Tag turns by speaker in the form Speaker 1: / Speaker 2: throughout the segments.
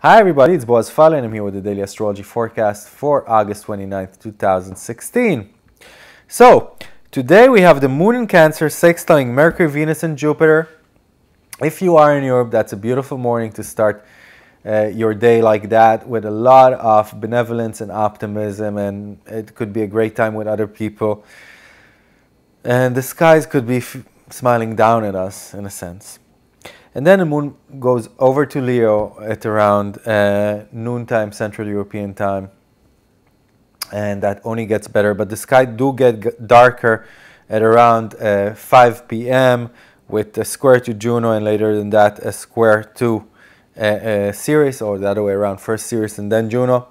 Speaker 1: Hi everybody, it's Boaz Fala and I'm here with the Daily Astrology Forecast for August 29th, 2016. So, today we have the Moon in Cancer, sextiling Mercury, Venus and Jupiter. If you are in Europe, that's a beautiful morning to start uh, your day like that with a lot of benevolence and optimism and it could be a great time with other people. And the skies could be smiling down at us in a sense. And then the moon goes over to Leo at around uh, noontime Central European time. And that only gets better, but the sky do get darker at around uh, 5 p.m. with a square to Juno and later than that a square to uh, uh, Ceres or the other way around, first Ceres and then Juno.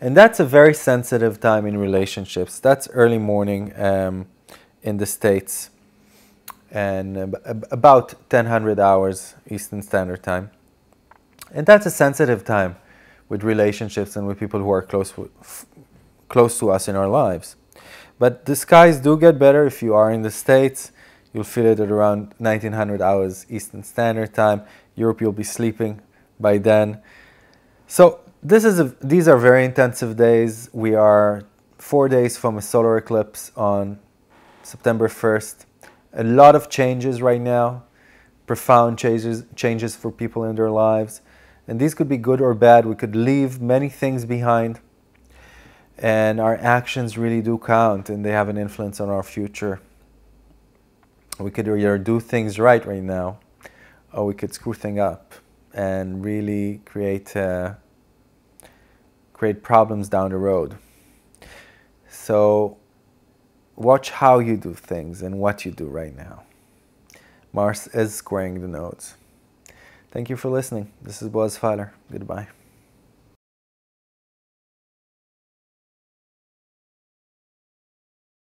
Speaker 1: And that's a very sensitive time in relationships. That's early morning um, in the States and uh, about 1000 hours Eastern Standard Time. And that's a sensitive time with relationships and with people who are close, close to us in our lives. But the skies do get better if you are in the States. You'll feel it at around 1900 hours Eastern Standard Time. Europe, you'll be sleeping by then. So this is a, these are very intensive days. We are four days from a solar eclipse on September 1st a lot of changes right now, profound changes, changes for people in their lives. And these could be good or bad. We could leave many things behind. And our actions really do count and they have an influence on our future. We could either do things right right now or we could screw things up and really create, uh, create problems down the road. So watch how you do things and what you do right now. Mars is squaring the nodes. Thank you for listening. This is Boaz Feiler. Goodbye.